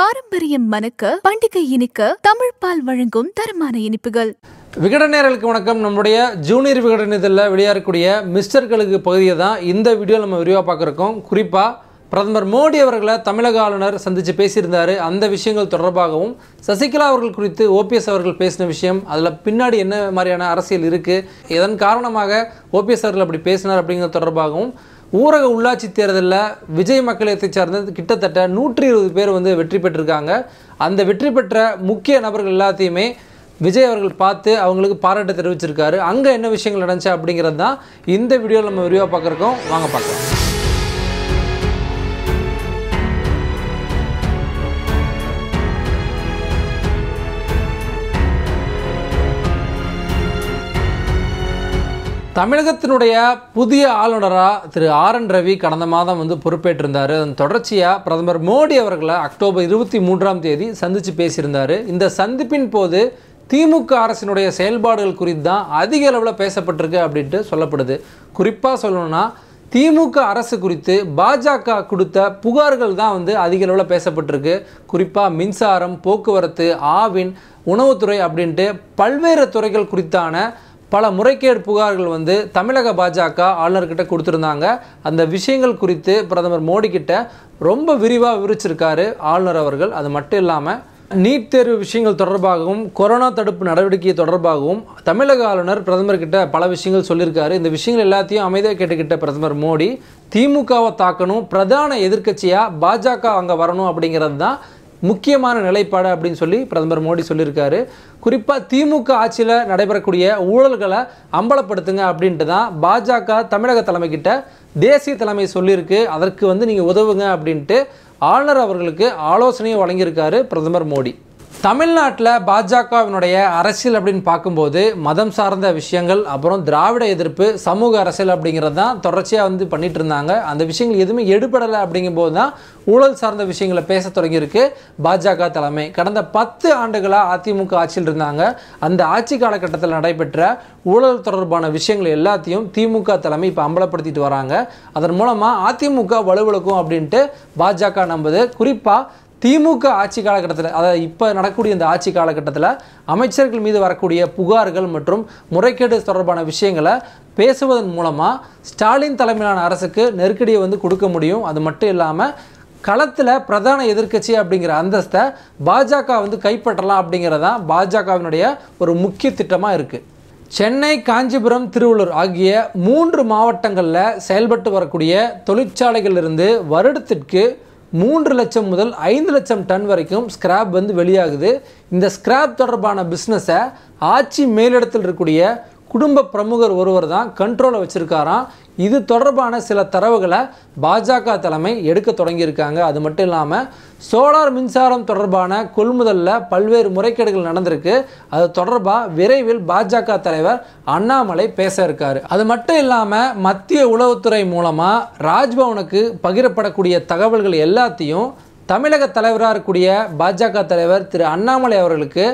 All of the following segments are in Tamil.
பாரம்பரியம் மணக்க பண்டிகை இனிக்க தமிழ் பால் வழங்கும் தரமான இனிப்புகள் விகடநேரலுக்கு வணக்கம் நம்முடைய ஜூனியர் விகடன் இதில் விளையாடக்கூடிய மிஸ்டர்களுக்கு பகுதியை தான் இந்த வீடியோ நம்ம விரிவாக பார்க்குறோம் குறிப்பாக பிரதமர் மோடி அவர்களை தமிழக ஆளுநர் சந்தித்து பேசியிருந்தார் அந்த விஷயங்கள் தொடர்பாகவும் சசிகலா அவர்கள் குறித்து ஓபிஎஸ் அவர்கள் பேசின விஷயம் அதில் பின்னாடி என்ன மாதிரியான அரசியல் இருக்குது இதன் காரணமாக ஓபிஎஸ் அவர்கள் அப்படி பேசினார் அப்படிங்கிறது தொடர்பாகவும் ஊரக உள்ளாட்சி தேர்தலில் விஜய் மக்கள் இயக்கத்தை சார்ந்த கிட்டத்தட்ட நூற்றி இருபது பேர் வந்து வெற்றி பெற்றிருக்காங்க அந்த வெற்றி பெற்ற முக்கிய நபர்கள் எல்லாத்தையுமே விஜய் அவர்கள் பார்த்து அவங்களுக்கு பாராட்டு தெரிவிச்சிருக்காரு அங்கே என்ன விஷயங்கள் நடந்துச்சு அப்படிங்கிறது தான் இந்த வீடியோவில் நம்ம விரிவாக பார்க்குறக்கோம் வாங்க பார்க்கலாம் தமிழகத்தினுடைய புதிய ஆளுநராக திரு ஆர் என் ரவி கடந்த மாதம் வந்து பொறுப்பேற்றிருந்தார் அதன் தொடர்ச்சியாக பிரதமர் மோடி அவர்களை அக்டோபர் இருபத்தி மூன்றாம் தேதி சந்தித்து பேசியிருந்தார் இந்த சந்திப்பின் போது திமுக அரசினுடைய செயல்பாடுகள் குறித்து தான் அதிக அளவில் பேசப்பட்டிருக்கு அப்படின்ட்டு சொல்லப்படுது குறிப்பாக சொல்லணும்னா திமுக அரசு குறித்து பாஜக கொடுத்த புகார்கள் தான் வந்து அதிக அளவில் பேசப்பட்டிருக்கு குறிப்பாக மின்சாரம் போக்குவரத்து ஆவின் உணவுத்துறை அப்படின்ட்டு பல்வேறு துறைகள் குறித்தான பல முறைகேடு புகார்கள் வந்து தமிழக பாஜக ஆளுநர்கிட்ட கொடுத்துருந்தாங்க அந்த விஷயங்கள் குறித்து பிரதமர் மோடி கிட்ட ரொம்ப விரிவாக விவரிச்சிருக்காரு ஆளுநர் அவர்கள் அது மட்டும் இல்லாமல் நீட் தேர்வு விஷயங்கள் தொடர்பாகவும் கொரோனா தடுப்பு நடவடிக்கை தொடர்பாகவும் தமிழக ஆளுநர் பிரதமர்கிட்ட பல விஷயங்கள் சொல்லியிருக்காரு இந்த விஷயங்கள் எல்லாத்தையும் அமைதியாக கேட்டுக்கிட்ட பிரதமர் மோடி திமுகவை தாக்கணும் பிரதான எதிர்க்கட்சியாக பாஜக அங்கே வரணும் அப்படிங்கிறது தான் முக்கியமான நிலைப்பாடு அப்படின்னு சொல்லி பிரதமர் மோடி சொல்லியிருக்காரு குறிப்பாக திமுக ஆட்சியில் நடைபெறக்கூடிய ஊழல்களை அம்பலப்படுத்துங்க அப்படின்ட்டு தான் பாஜக தமிழக தலைமைக்கிட்ட தேசிய தலைமை சொல்லியிருக்கு அதற்கு வந்து நீங்கள் உதவுங்க அப்படின்ட்டு ஆளுநர் அவர்களுக்கு ஆலோசனையும் வழங்கியிருக்காரு பிரதமர் மோடி தமிழ்நாட்டில் பாஜகவினுடைய அரசியல் அப்படின்னு பார்க்கும்போது மதம் சார்ந்த விஷயங்கள் அப்புறம் திராவிட எதிர்ப்பு சமூக அரசியல் அப்படிங்கிறது தான் தொடர்ச்சியாக வந்து பண்ணிட்டு இருந்தாங்க அந்த விஷயங்கள் எதுவுமே எடுபடலை அப்படிங்கும்போது தான் ஊழல் சார்ந்த விஷயங்களை பேச தொடங்கியிருக்கு பாஜக தலைமை கடந்த பத்து ஆண்டுகளாக அதிமுக ஆட்சியில் இருந்தாங்க அந்த ஆட்சி காலகட்டத்தில் நடைபெற்ற ஊழல் தொடர்பான விஷயங்கள் எல்லாத்தையும் திமுக தலைமை இப்போ அம்பலப்படுத்திட்டு வராங்க அதன் மூலமாக அதிமுக வலுவிழக்கும் அப்படின்ட்டு பாஜக நம்புது குறிப்பாக திமுக ஆட்சி காலகட்டத்தில் அதாவது இப்போ நடக்கக்கூடிய இந்த ஆட்சி காலகட்டத்தில் அமைச்சர்கள் மீது வரக்கூடிய புகார்கள் மற்றும் முறைகேடு தொடர்பான விஷயங்களை பேசுவதன் மூலமாக ஸ்டாலின் தலைமையிலான அரசுக்கு நெருக்கடியை வந்து கொடுக்க முடியும் அது மட்டும் இல்லாமல் களத்தில் பிரதான எதிர்க்கட்சி அப்படிங்கிற அந்தஸ்தை பாஜக வந்து கைப்பற்றலாம் அப்படிங்கிறது தான் பாஜகவினுடைய ஒரு முக்கிய திட்டமாக இருக்குது சென்னை காஞ்சிபுரம் திருவள்ளூர் ஆகிய மூன்று மாவட்டங்களில் செயல்பட்டு வரக்கூடிய தொழிற்சாலைகளிலிருந்து வருடத்திற்கு மூன்று லட்சம் முதல் ஐந்து லட்சம் டன் வரைக்கும் ஸ்கிராப் வந்து வெளியாகுது இந்த ஸ்கிராப் தொடர்பான பிஸ்னஸை ஆட்சி மேலிடத்தில் இருக்கக்கூடிய குடும்ப பிரமுகர் ஒருவர் தான் கண்ட்ரோலை வச்சுருக்காராம் இது தொடர்பான சில தரவுகளை பாஜக தலைமை எடுக்க தொடங்கியிருக்காங்க அது மட்டும் இல்லாமல் சோலார் மின்சாரம் தொடர்பான கொள்முதலில் பல்வேறு முறைகேடுகள் நடந்திருக்கு அது தொடர்பாக விரைவில் பாஜக தலைவர் அண்ணாமலை பேச இருக்கார் அது மட்டும் இல்லாமல் மத்திய உளவுத்துறை மூலமாக ராஜ்பவனுக்கு பகிரப்படக்கூடிய தகவல்கள் எல்லாத்தையும் தமிழக தலைவராக இருக்கக்கூடிய பாஜக தலைவர் திரு அண்ணாமலை அவர்களுக்கு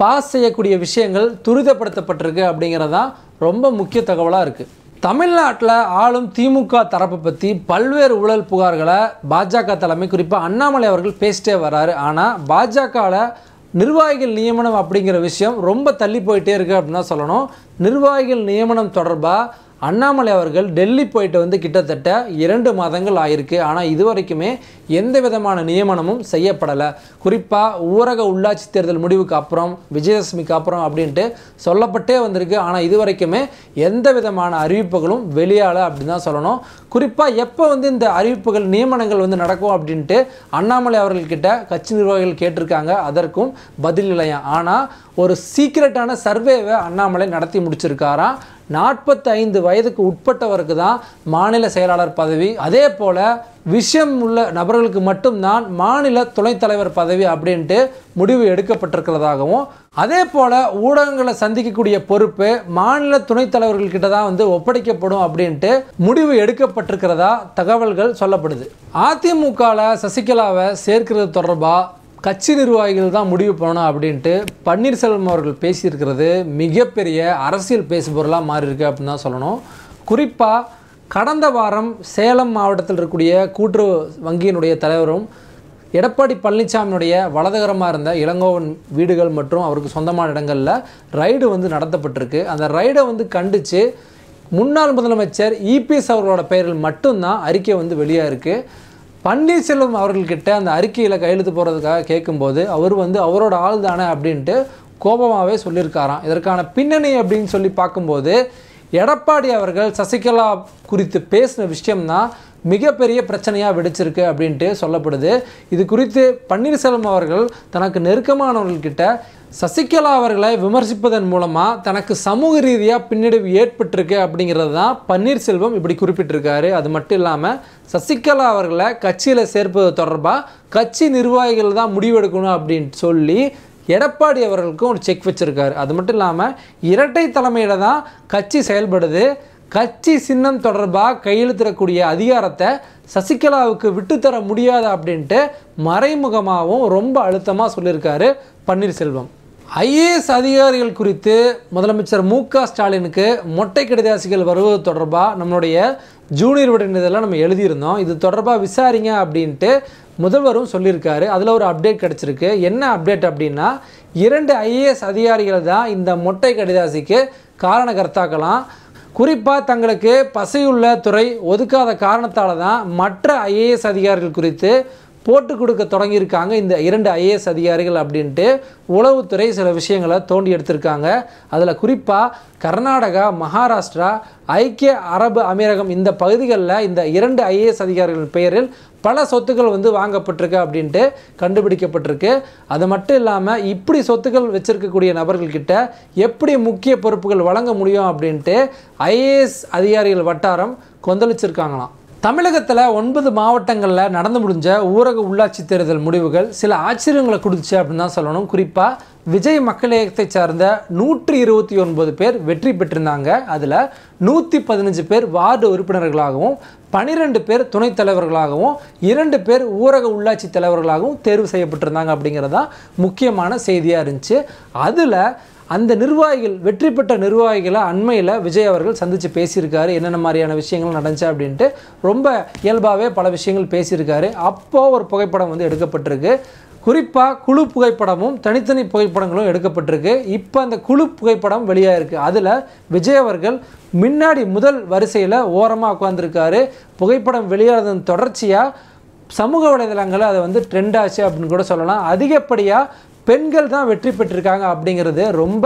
பாஸ் செய்யக்கூடிய விஷயங்கள் துரிதப்படுத்தப்பட்டிருக்கு அப்படிங்கிறதான் ரொம்ப முக்கிய தகவலாக இருக்குது தமிழ்நாட்டில் ஆளும் திமுக தரப்பை பற்றி பல்வேறு ஊழல் புகார்களை பாஜக தலைமை குறிப்பாக அண்ணாமலை அவர்கள் பேசிட்டே வராரு ஆனால் பாஜகவில் நிர்வாகிகள் நியமனம் அப்படிங்கிற விஷயம் ரொம்ப தள்ளி போயிட்டே இருக்குது அப்படின்னு தான் சொல்லணும் நிர்வாகிகள் நியமனம் தொடர்பாக அண்ணாமலை அவர்கள் டெல்லி போயிட்டு வந்து கிட்டத்தட்ட இரண்டு மாதங்கள் ஆயிருக்கு ஆனால் இதுவரைக்குமே எந்த விதமான நியமனமும் செய்யப்படலை குறிப்பாக ஊரக உள்ளாட்சி தேர்தல் முடிவுக்கு அப்புறம் விஜயதசமிக்கு அப்புறம் அப்படின்ட்டு சொல்லப்பட்டே வந்திருக்கு ஆனால் இது வரைக்குமே எந்த விதமான அறிவிப்புகளும் வெளியால அப்படின்னு தான் சொல்லணும் குறிப்பாக எப்போ வந்து இந்த அறிவிப்புகள் நியமனங்கள் வந்து நடக்கும் அப்படின்ட்டு அண்ணாமலை அவர்கள்கிட்ட கட்சி நிர்வாகிகள் கேட்டிருக்காங்க அதற்கும் பதில் இல்லையா ஆனால் ஒரு சீக்கிரட்டான சர்வேவை அண்ணாமலை நடத்தி முடிச்சிருக்காராம் நாற்பத்தைந்து வயதுக்கு உட்பட்டவருக்கு தான் மாநில செயலாளர் பதவி அதே போல் விஷயம் உள்ள நபர்களுக்கு மட்டும்தான் மாநில துணைத் தலைவர் பதவி அப்படின்ட்டு முடிவு எடுக்கப்பட்டிருக்கிறதாகவும் அதே போல் ஊடகங்களை சந்திக்கக்கூடிய பொறுப்பு மாநில துணைத் தலைவர்கள்கிட்ட தான் வந்து ஒப்படைக்கப்படும் அப்படின்ட்டு முடிவு எடுக்கப்பட்டிருக்கிறதா தகவல்கள் சொல்லப்படுது அதிமுகவில் சசிகலாவை சேர்க்கிறது தொடர்பாக கட்சி நிர்வாகிகள் தான் முடிவு பண்ணணும் அப்படின்ட்டு பன்னீர்செல்வம் அவர்கள் பேசியிருக்கிறது மிகப்பெரிய அரசியல் பேசுபொருளாக மாறியிருக்கு அப்படின்னு தான் சொல்லணும் குறிப்பாக கடந்த வாரம் சேலம் மாவட்டத்தில் இருக்கக்கூடிய கூட்டுறவு வங்கியினுடைய தலைவரும் எடப்பாடி பழனிசாமியுடைய வலதுகரமாக இருந்த இளங்கோவன் வீடுகள் மற்றும் அவருக்கு சொந்தமான இடங்களில் ரைடு வந்து நடத்தப்பட்டிருக்கு அந்த ரைடை வந்து கண்டித்து முன்னாள் முதலமைச்சர் இபிஎஸ் அவர்களோட பெயரில் மட்டும்தான் அறிக்கை வந்து வெளியாக இருக்குது பன்னீர்செல்வம் அவர்கள்கிட்ட அந்த அறிக்கையில் கையெழுத்து போகிறதுக்காக கேட்கும்போது அவர் வந்து அவரோட ஆள் தானே அப்படின்ட்டு கோபமாகவே சொல்லியிருக்காராம் இதற்கான பின்னணி அப்படின்னு சொல்லி பார்க்கும்போது எடப்பாடி அவர்கள் சசிகலா குறித்து பேசின விஷயம்னா மிகப்பெரிய பிரச்சனையாக வெடிச்சிருக்கு அப்படின்ட்டு சொல்லப்படுது இது குறித்து பன்னீர்செல்வம் அவர்கள் தனக்கு நெருக்கமானவர்கள்கிட்ட சசிகலா அவர்களை விமர்சிப்பதன் மூலமாக தனக்கு சமூக ரீதியாக பின்னடைவு ஏற்பட்டிருக்கு அப்படிங்கிறது தான் பன்னீர்செல்வம் இப்படி குறிப்பிட்டிருக்காரு அது மட்டும் இல்லாமல் சசிகலா அவர்களை கட்சியில் சேர்ப்பது தொடர்பாக கட்சி நிர்வாகிகள் தான் முடிவெடுக்கணும் அப்படின்னு சொல்லி எடப்பாடி அவர்களுக்கும் ஒரு செக் வச்சுருக்காரு அது மட்டும் இல்லாமல் இரட்டை தலைமையில் தான் கட்சி செயல்படுது கட்சி சின்னம் தொடர்பாக கையெழுத்திடக்கூடிய அதிகாரத்தை சசிகலாவுக்கு விட்டுத்தர முடியாது அப்படின்ட்டு மறைமுகமாகவும் ரொம்ப அழுத்தமாக சொல்லியிருக்காரு பன்னீர்செல்வம் ஐஏஎஸ் அதிகாரிகள் குறித்து முதலமைச்சர் மு க ஸ்டாலினுக்கு மொட்டை கடிதாசிகள் வருவது தொடர்பாக நம்மளுடைய ஜூனியர் விடனதெல்லாம் நம்ம எழுதியிருந்தோம் இது தொடர்பாக விசாரிங்க அப்படின்ட்டு முதல்வரும் சொல்லியிருக்காரு அதில் ஒரு அப்டேட் கிடச்சிருக்கு என்ன அப்டேட் அப்படின்னா இரண்டு ஐஏஎஸ் அதிகாரிகள் தான் இந்த மொட்டை கடிதாசிக்கு காரணகர்த்தாக்கலாம் குறிப்பாக தங்களுக்கு பசையுள்ள துறை ஒதுக்காத காரணத்தால் தான் மற்ற ஐஏஎஸ் அதிகாரிகள் குறித்து போட்டு கொடுக்க தொடங்கியிருக்காங்க இந்த இரண்டு ஐஏஎஸ் அதிகாரிகள் அப்படின்ட்டு உளவுத்துறை சில விஷயங்களை தோண்டி எடுத்திருக்காங்க அதில் குறிப்பாக கர்நாடகா மகாராஷ்டிரா ஐக்கிய அரபு அமீரகம் இந்த பகுதிகளில் இந்த இரண்டு ஐஏஎஸ் அதிகாரிகள் பெயரில் பல சொத்துக்கள் வந்து வாங்கப்பட்டிருக்கு அப்படின்ட்டு கண்டுபிடிக்கப்பட்டிருக்கு அது மட்டும் இல்லாமல் இப்படி சொத்துக்கள் வச்சுருக்கக்கூடிய நபர்கள்கிட்ட எப்படி முக்கிய பொறுப்புகள் வழங்க முடியும் அப்படின்ட்டு ஐஏஎஸ் அதிகாரிகள் வட்டாரம் கொந்தளிச்சிருக்காங்களாம் தமிழகத்தில் ஒன்பது மாவட்டங்களில் நடந்து முடிஞ்ச ஊரக உள்ளாட்சி தேர்தல் முடிவுகள் சில ஆச்சரியங்களை கொடுத்துச்சு அப்படின்னு தான் சொல்லணும் குறிப்பாக விஜய் மக்கள் இயக்கத்தை சார்ந்த நூற்றி இருபத்தி ஒன்பது பேர் வெற்றி பெற்றிருந்தாங்க அதில் நூற்றி பதினஞ்சு பேர் வார்டு உறுப்பினர்களாகவும் பனிரெண்டு பேர் துணைத் தலைவர்களாகவும் இரண்டு பேர் ஊரக உள்ளாட்சி தலைவர்களாகவும் தேர்வு செய்யப்பட்டிருந்தாங்க அப்படிங்கிறது தான் முக்கியமான செய்தியாக இருந்துச்சு அதில் அந்த நிர்வாகிகள் வெற்றி பெற்ற நிர்வாகிகளை அண்மையில் விஜய் அவர்கள் சந்தித்து பேசியிருக்காரு என்னென்ன மாதிரியான விஷயங்கள் நடந்துச்சு அப்படின்ட்டு ரொம்ப இயல்பாகவே பல விஷயங்கள் பேசியிருக்காரு அப்போது ஒரு புகைப்படம் வந்து எடுக்கப்பட்டிருக்கு குறிப்பாக குழு புகைப்படமும் தனித்தனி புகைப்படங்களும் எடுக்கப்பட்டிருக்கு இப்போ அந்த குழு புகைப்படம் வெளியாக இருக்குது அதில் விஜய் அவர்கள் முன்னாடி முதல் வரிசையில் ஓரமாக உட்காந்துருக்காரு புகைப்படம் வெளியாகிறதன் தொடர்ச்சியாக சமூக வலைதளங்களில் அதை வந்து ட்ரெண்ட் ஆச்சு அப்படின்னு கூட சொல்லலாம் அதிகப்படியாக பெண்கள் தான் வெற்றி பெற்றிருக்காங்க அப்படிங்கிறது ரொம்ப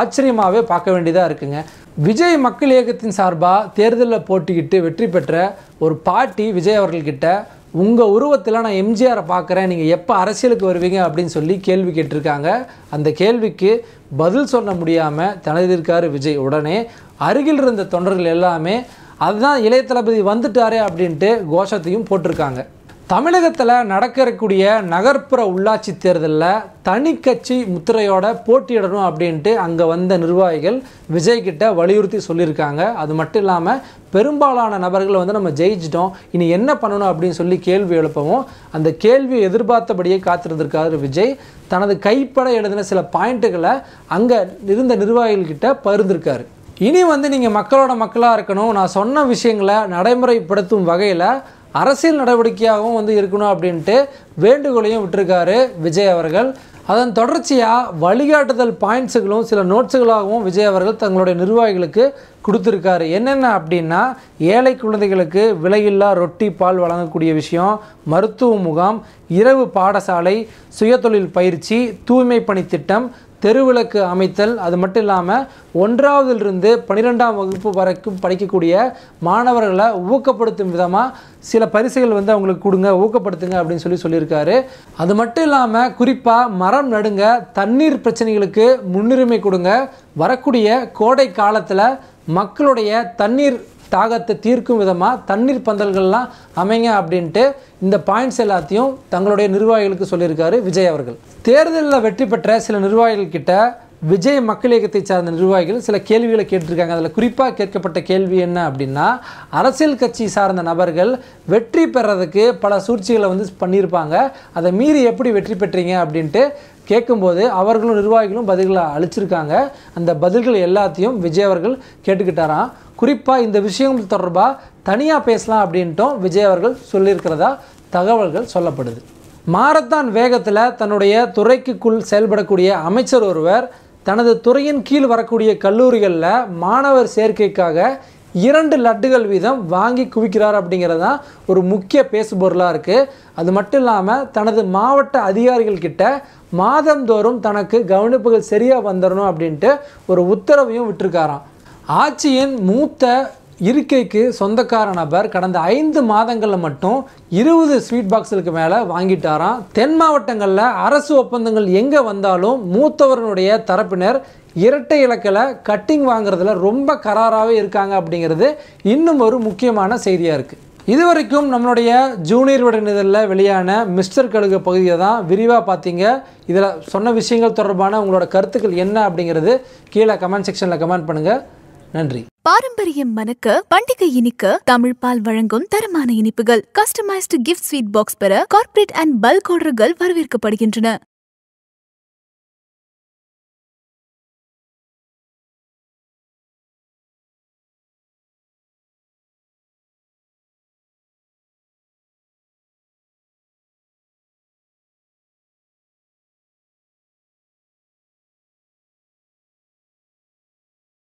ஆச்சரியமாகவே பார்க்க வேண்டியதாக இருக்குங்க விஜய் மக்கள் இயக்கத்தின் சார்பாக தேர்தலில் போட்டிக்கிட்டு வெற்றி பெற்ற ஒரு பாட்டி விஜய் அவர்கள்கிட்ட உங்கள் உருவத்தில் நான் எம்ஜிஆரை பார்க்குறேன் நீங்கள் எப்போ அரசியலுக்கு வருவீங்க அப்படின்னு சொல்லி கேள்வி கேட்டிருக்காங்க அந்த கேள்விக்கு பதில் சொல்ல முடியாமல் தனதிருக்காரு விஜய் உடனே அருகில் இருந்த தொண்டர்கள் எல்லாமே அதுதான் இளைய தளபதி வந்துட்டாரே அப்படின்ட்டு கோஷத்தையும் போட்டிருக்காங்க தமிழகத்தில் நடக்கக்கூடிய நகர்ப்புற உள்ளாட்சி தேர்தலில் தனி கட்சி முத்திரையோட போட்டியிடணும் அப்படின்ட்டு அங்கே வந்த நிர்வாகிகள் விஜய்கிட்ட வலியுறுத்தி சொல்லியிருக்காங்க அது மட்டும் இல்லாமல் பெரும்பாலான நபர்கள் வந்து நம்ம ஜெயிச்சிட்டோம் இனி என்ன பண்ணணும் அப்படின்னு சொல்லி கேள்வி எழுப்பவும் அந்த கேள்வியை எதிர்பார்த்தபடியே காத்திருந்திருக்காரு விஜய் தனது கைப்பட எழுதின சில பாயிண்ட்டுகளை அங்கே இருந்த நிர்வாகிகள்கிட்ட பருந்திருக்காரு இனி வந்து நீங்கள் மக்களோட மக்களாக இருக்கணும் நான் சொன்ன விஷயங்களை நடைமுறைப்படுத்தும் வகையில் அரசியல் நடவடிக்கையாகவும் வந்து இருக்கணும் அப்படின்ட்டு வேண்டுகோளையும் விட்டுருக்காரு விஜய் அவர்கள் அதன் தொடர்ச்சியாக வழிகாட்டுதல் பாயிண்ட்ஸுகளும் சில நோட்ஸுகளாகவும் விஜய் அவர்கள் தங்களுடைய நிர்வாகிகளுக்கு கொடுத்துருக்காரு என்னென்ன அப்படின்னா ஏழை குழந்தைகளுக்கு விலையில்லா ரொட்டி பால் வழங்கக்கூடிய விஷயம் மருத்துவ முகாம் இரவு பாடசாலை சுயதொழில் பயிற்சி தூய்மை பணி திட்டம் தெருவிளக்கு அமைத்தல் அது மட்டும் இல்லாமல் ஒன்றாவதிலிருந்து பன்னிரெண்டாம் வகுப்பு வரைக்கும் படிக்கக்கூடிய மாணவர்களை ஊக்கப்படுத்தும் விதமாக சில பரிசுகள் வந்து அவங்களுக்கு கொடுங்க ஊக்கப்படுத்துங்க அப்படின்னு சொல்லி சொல்லியிருக்காரு அது மட்டும் இல்லாமல் குறிப்பாக மரம் நடுங்க தண்ணீர் பிரச்சனைகளுக்கு முன்னுரிமை கொடுங்க வரக்கூடிய கோடை காலத்தில் மக்களுடைய தண்ணீர் தாகத்தை தீர்க்கும் விதமாக தண்ணீர் பந்தல்கள்லாம் அமைங்க அப்படின்ட்டு இந்த பாயிண்ட்ஸ் எல்லாத்தையும் தங்களுடைய நிர்வாகிகளுக்கு சொல்லியிருக்காரு விஜய் அவர்கள் தேர்தலில் வெற்றி பெற்ற சில நிர்வாகிகள் கிட்ட விஜய் மக்கள் இயக்கத்தை சார்ந்த நிர்வாகிகள் சில கேள்விகளை கேட்டிருக்காங்க அதில் குறிப்பாக கேட்கப்பட்ட கேள்வி என்ன அப்படின்னா அரசியல் கட்சி சார்ந்த நபர்கள் வெற்றி பெறதுக்கு பல சூழ்ச்சிகளை வந்து பண்ணியிருப்பாங்க அதை மீறி எப்படி வெற்றி பெற்றீங்க அப்படின்ட்டு கேட்கும்போது அவர்களும் நிர்வாகிகளும் பதில்களை அழிச்சிருக்காங்க அந்த பதில்கள் எல்லாத்தையும் விஜய் அவர்கள் கேட்டுக்கிட்டாராம் குறிப்பாக இந்த விஷயம் தொடர்பாக தனியாக பேசலாம் அப்படின்ட்டும் விஜய் அவர்கள் சொல்லியிருக்கிறதா தகவல்கள் சொல்லப்படுது மாரத்தான் வேகத்தில் தன்னுடைய துறைக்குள் செயல்படக்கூடிய அமைச்சர் ஒருவர் தனது துறையின் கீழ் வரக்கூடிய கல்லூரிகளில் மாணவர் சேர்க்கைக்காக இரண்டு லட்டுகள் வீதம் வாங்கி குவிக்கிறார் அப்படிங்கிறது தான் ஒரு முக்கிய பேசுபொருளாக இருக்குது அது மட்டும் இல்லாமல் தனது மாவட்ட அதிகாரிகள் கிட்ட மாதந்தோறும் தனக்கு கவனிப்புகள் சரியாக வந்துடணும் அப்படின்ட்டு ஒரு உத்தரவையும் விட்டுருக்காராம் ஆட்சியின் மூத்த இருக்கைக்கு சொந்தக்கார நபர் கடந்த ஐந்து மாதங்களில் மட்டும் இருபது ஸ்வீட் பாக்ஸுக்கு மேலே வாங்கிட்டாராம் தென் மாவட்டங்களில் அரசு ஒப்பந்தங்கள் எங்கே வந்தாலும் மூத்தவர்களுடைய தரப்பினர் இரட்டை இலக்கில் கட்டிங் வாங்குறதுல ரொம்ப கராராகவே இருக்காங்க அப்படிங்கிறது இன்னும் ஒரு முக்கியமான செய்தியாக இருக்குது இது வரைக்கும் நம்மளுடைய ஜூனியர் விட வெளியான மிஸ்டர் கழுகு பகுதியை தான் விரிவாக பார்த்தீங்க இதில் சொன்ன விஷயங்கள் தொடர்பான உங்களோட கருத்துக்கள் என்ன அப்படிங்கிறது கீழே கமெண்ட் செக்ஷனில் கமெண்ட் பண்ணுங்கள் நன்றி பாரம்பரியம் மணக்க பண்டிகை இனிக்க தமிழ் பால் வழங்கும் தரமான இனிப்புகள் கஸ்டமைஸ்டு கிஃப்ட் ஸ்வீட் பாக்ஸ் பெற கார்ப்பரேட் அண்ட் பல்க் ஆர்டர்கள் வரவேற்கப்படுகின்றன